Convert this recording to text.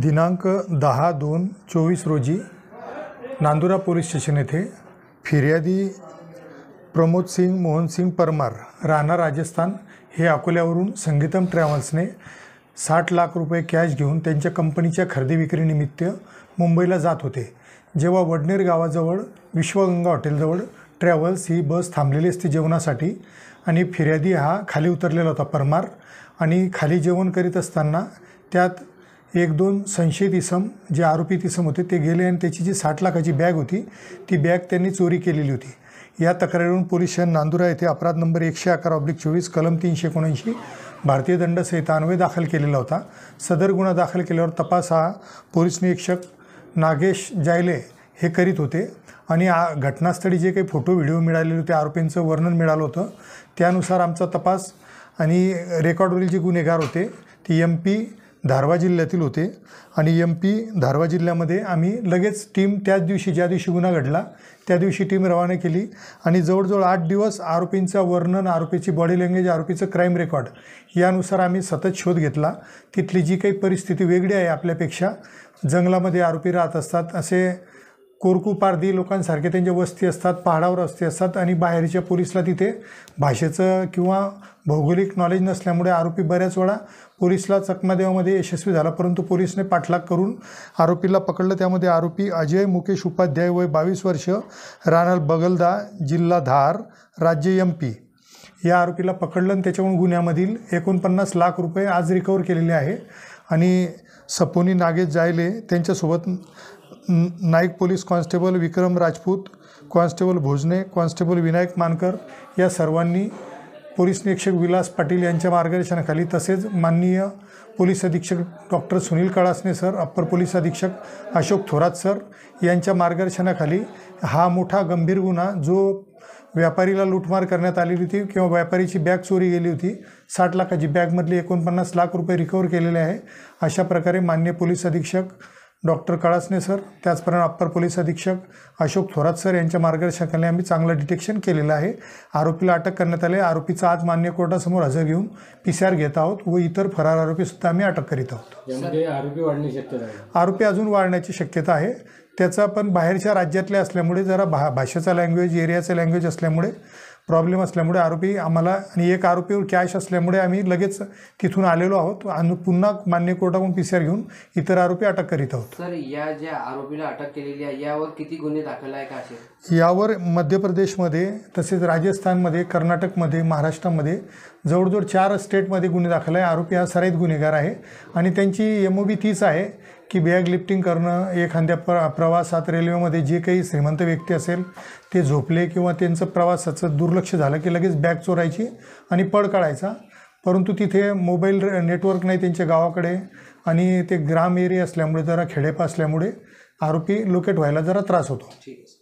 दिनांक दहा दोन चोवीस रोजी नांदुरा पोलीस स्टेशन येथे फिर्यादी प्रमोद सिंग मोहन सिंग परमार राणा राजस्थान हे अकोल्यावरून संगीतम ट्रॅव्हल्सने साठ लाख रुपये कॅश घेऊन त्यांच्या कंपनीच्या खरेदी विक्रीनिमित्त मुंबईला जात होते जेव्हा वडनेर गावाजवळ विश्वगंगा हॉटेलजवळ ट्रॅव्हल्स ही बस थांबलेली असते जेवणासाठी आणि फिर्यादी हा खाली उतरलेला होता परमार आणि खाली जेवण करीत असताना त्यात एक दोन संशयित इसम जे आरोपी इसम होते ते गेले आणि त्याची जी साठ लाखाची बॅग होती ती बॅग त्यांनी चोरी केलेली होती या तक्रारीवरून पोलीस शहर नांदुरा येथे अपराध नंबर एकशे अकरा ऑब्लिक चोवीस कलम तीनशे एकोणऐंशी भारतीय दंड अन्वय दाखल केलेला होता सदर गुन्हा दाखल केल्यावर तपास हा पोलीस निरीक्षक नागेश जायले हे करीत होते आणि आ घटनास्थळी जे काही फोटो व्हिडिओ मिळालेले होते आरोपींचं वर्णन मिळालं होतं त्यानुसार आमचा तपास आणि रेकॉर्डवरील जे गुन्हेगार होते ते एम पी धारवा जिल्ह्यातील होते आणि एम पी धारवा जिल्ह्यामध्ये आम्ही लगेच टीम त्याच दिवशी ज्या दिवशी गुन्हा घडला त्या दिवशी टीम रवाना केली आणि जवळजवळ आठ दिवस आरोपींचं वर्णन आरोपीची बॉडी लँग्वेज आरोपीचं क्राईम रेकॉर्ड यानुसार आम्ही सतत शोध घेतला तिथली जी काही परिस्थिती वेगळी आहे आपल्यापेक्षा जंगलामध्ये आरोपी राहत असतात असे कोरकूपारधी लोकांसारखे त्यांच्या वस्ती असतात पहाडावर असते असतात आणि बाहेरच्या पोलिसला तिथे भाषेचं किंवा भौगोलिक नॉलेज नसल्यामुळे आरोपी बऱ्याच वेळा पोलिसला चकमादेवामध्ये यशस्वी झाला परंतु पोलिसने पाठलाग करून आरोपीला पकडलं त्यामध्ये आरोपी अजय मुकेश उपाध्याय वय बावीस वर्ष रानल बगलदा जिल्हा धार राज्य एम पी या आरोपीला पकडलं आणि त्याच्याकडून गुन्ह्यामधील एकोणपन्नास लाख रुपये आज रिकवर केलेले आहे आणि सपोनी नागेश जायले त्यांच्यासोबत नाईक police constable Vikram Rajput constable Bhojane constable Vinayak Mankar या सर्वांनी पोलीस निरीक्षक विलास पाटील यांच्या मार्गदर्शनाखाली तसेच माननीय पोलीस अधीक्षक doctor Sunil Kalasane sir upper police अधीक्षक अशोक थोरात सर यांच्या मार्गदर्शनाखाली हा मोठा गंभीर गुन्हा जो व्यापारीला लूटमार करण्यात आलेली होती किंवा व्यापारीची बॅग चोरी गेली होती साठ लाखाची बॅगमधली एकोणपन्नास लाख रुपये रिकवर केलेले आहे अशा प्रकारे मान्य पोलीस अधीक्षक डॉक्टर कळासने सर त्याचप्रमाणे अप्पर पोलीस अधीक्षक अशोक थोरात सर यांच्या मार्गदर्शनाखाली आम्ही चांगलं डिटेक्शन केलेलं आहे आरोपीला अटक करण्यात आली आरोपीचा आज मान्य कोर्टासमोर हजर घेऊन पी सी आर घेत आहोत व इतर फरार आरोपीसुद्धा आम्ही अटक करीत आहोत आरोपी वाढण्याची आरोपी अजून वाढण्याची शक्यता आहे त्याचा पण बाहेरच्या राज्यातले असल्यामुळे जरा भा भाषेचा लँग्वेज एरियाचा लँग्वेज असल्यामुळे प्रॉब्लेम असल्यामुळे आरोपी आम्हाला आणि एक आरोपीवर कॅश असल्यामुळे आम्ही लगेच तिथून आलेलो आहोत आणि पुन्हा मान्य कोर्टाकडून पी सी आर घेऊन इतर आरोपी अटक करीत आहोत सर या ज्या आरोपीला अटक केलेली आहे यावर किती गुन्हे दाखल आहे का असे यावर मध्य प्रदेशमध्ये तसेच राजस्थानमध्ये कर्नाटकमध्ये महाराष्ट्रामध्ये जवळजवळ चार स्टेटमध्ये गुन्हे दाखल आहे आरोपी हा सराईत गुन्हेगार आहे आणि त्यांची एम ओ बी तीच आहे की बॅग लिफ्टिंग करणं एखाद्या प्र प्रवासात रेल्वेमध्ये जे काही श्रीमंत व्यक्ती असेल ते झोपले किंवा त्यांचं प्रवासाचं दुर्लक्ष झालं की लगेच बॅग चोरायची आणि पळ काढायचा परंतु तिथे मोबाईल नेटवर्क नाही त्यांच्या गावाकडे आणि ते ग्राम एरिया असल्यामुळे जरा खेडेपा असल्यामुळे आरोपी लोकेट व्हायला जरा त्रास होतो